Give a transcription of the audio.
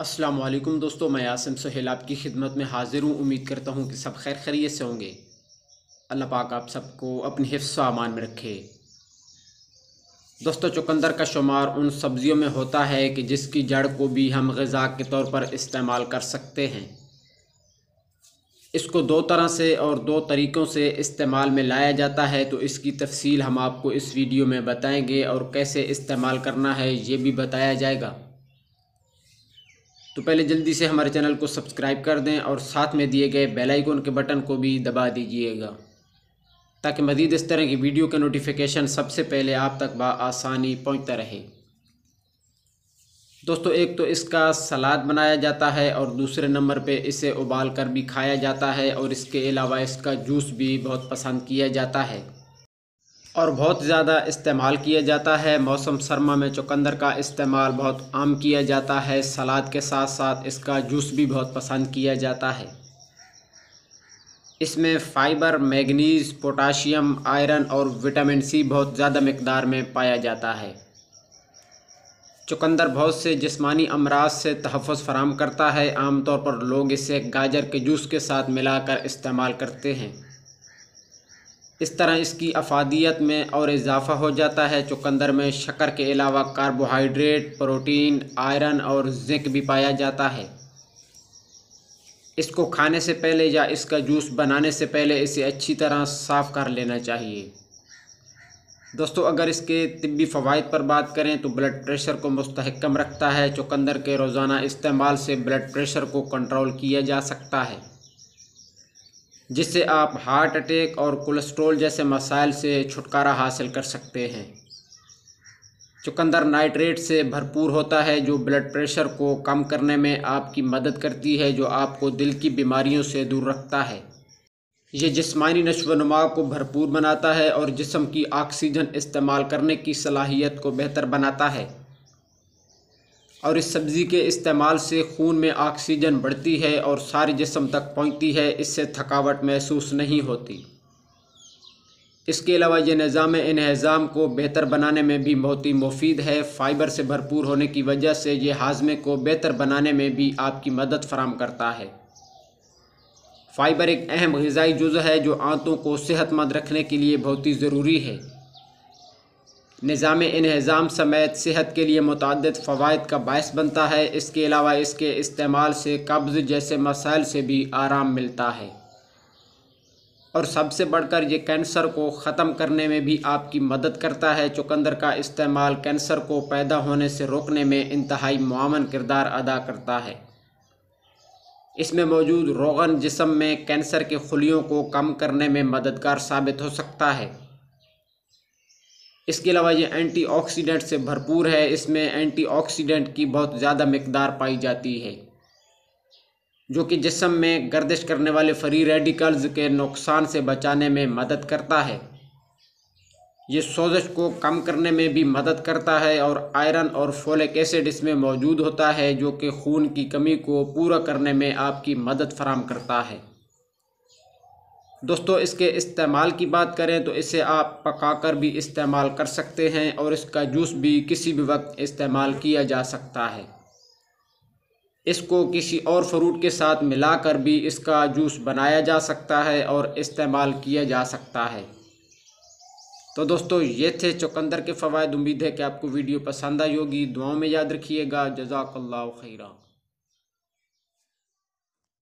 असलम दोस्तों मैं यासिम सहेल आपकी खिदमत में हाज़िर हूँ उम्मीद करता हूँ कि सब खैर खरीत से होंगे अल्लाह पाक आप सबको अपने हिफ्स अमान में रखे दोस्तों चुकंदर का शुमार उन सब्ज़ियों में होता है कि जिसकी जड़ को भी हम गज़ा के तौर पर इस्तेमाल कर सकते हैं इसको दो तरह से और दो तरीक़ों से इस्तेमाल में लाया जाता है तो इसकी तफसील हम आपको इस वीडियो में बताएँगे और कैसे इस्तेमाल करना है ये भी बताया जाएगा तो पहले जल्दी से हमारे चैनल को सब्सक्राइब कर दें और साथ में दिए गए बेल आइकन के बटन को भी दबा दीजिएगा ताकि मज़ीद इस तरह की वीडियो का नोटिफिकेशन सबसे पहले आप तक बसानी पहुँचता रहे दोस्तों एक तो इसका सलाद बनाया जाता है और दूसरे नंबर पे इसे उबाल कर भी खाया जाता है और इसके अलावा इसका जूस भी बहुत पसंद किया जाता है और बहुत ज़्यादा इस्तेमाल किया जाता है मौसम सरमा में चुकंदर का इस्तेमाल बहुत आम किया जाता है सलाद के साथ साथ इसका जूस भी बहुत पसंद किया जाता है इसमें फ़ाइबर मैग्नीज पोटाशियम आयरन और विटामिन सी बहुत ज़्यादा मकदार में पाया जाता है चुकंदर बहुत से जिस्मानी अमराज से तहफ़ फराम करता है आमतौर पर लोग इसे गाजर के जूस के साथ मिलाकर इस्तेमाल करते हैं इस तरह इसकी अफादियत में और इजाफ़ा हो जाता है चुकंदर में शक्कर के अलावा कार्बोहाइड्रेट प्रोटीन आयरन और जिंक भी पाया जाता है इसको खाने से पहले या इसका जूस बनाने से पहले इसे अच्छी तरह साफ़ कर लेना चाहिए दोस्तों अगर इसके तबी फ़वाद पर बात करें तो ब्लड प्रेशर को मस्तकम रखता है चुकंदर के रोज़ाना इस्तेमाल से ब्लड प्रेशर को कंट्रोल किया जा सकता है जिससे आप हार्ट अटैक और कोलेस्ट्रॉल जैसे मसाइल से छुटकारा हासिल कर सकते हैं चुकंदर नाइट्रेट से भरपूर होता है जो ब्लड प्रेशर को कम करने में आपकी मदद करती है जो आपको दिल की बीमारियों से दूर रखता है ये जिसमानी नशो नुमा को भरपूर बनाता है और जिसम की ऑक्सीजन इस्तेमाल करने की सलाहियत को बेहतर बनाता है और इस सब्ज़ी के इस्तेमाल से खून में ऑक्सीजन बढ़ती है और सारे जिसम तक पहुंचती है इससे थकावट महसूस नहीं होती इसके अलावा यह निज़ाम इन्हज़ाम को बेहतर बनाने में भी बहुत ही मुफीद है फ़ाइबर से भरपूर होने की वजह से यह हाजमे को बेहतर बनाने में भी आपकी मदद फराम करता है फ़ाइबर एक अहम गज़ाई जुज़ है जो आंतों को सेहतमंद रखने के लिए बहुत ही ज़रूरी है निज़ाम इन्हज़ाम समेत सेहत के लिए मुतद फ़वाद का बायस बनता है इसके अलावा इसके इस्तेमाल से कब्ज़ जैसे मसाइल से भी आराम मिलता है और सबसे बढ़कर ये कैंसर को ख़त्म करने में भी आपकी मदद करता है चुकंदर का इस्तेमाल कैंसर को पैदा होने से रोकने में इंतहाई मामन किरदार अदा करता है इसमें मौजूद रोगन जिसम में कैंसर के खुलियों को कम करने में मददगार साबित हो सकता है इसके अलावा ये एंटीऑक्सीडेंट से भरपूर है इसमें एंटीऑक्सीडेंट की बहुत ज़्यादा मकदार पाई जाती है जो कि जिसम में गर्दिश करने वाले फ्री रेडिकल्स के नुकसान से बचाने में मदद करता है ये सोजश को कम करने में भी मदद करता है और आयरन और फोलिक एसिड इसमें मौजूद होता है जो कि खून की कमी को पूरा करने में आपकी मदद फराम करता है दोस्तों इसके इस्तेमाल की बात करें तो इसे आप पकाकर भी इस्तेमाल कर सकते हैं और इसका जूस भी किसी भी वक्त इस्तेमाल किया जा सकता है इसको किसी और फ्रूट के साथ मिलाकर भी इसका जूस बनाया जा सकता है और इस्तेमाल किया जा सकता है तो दोस्तों ये थे चुकंदर के फ़वाद उम्मीद है कि आपको वीडियो पसंद आई होगी दुआओं में याद रखिएगा जजाकल्ला खैरा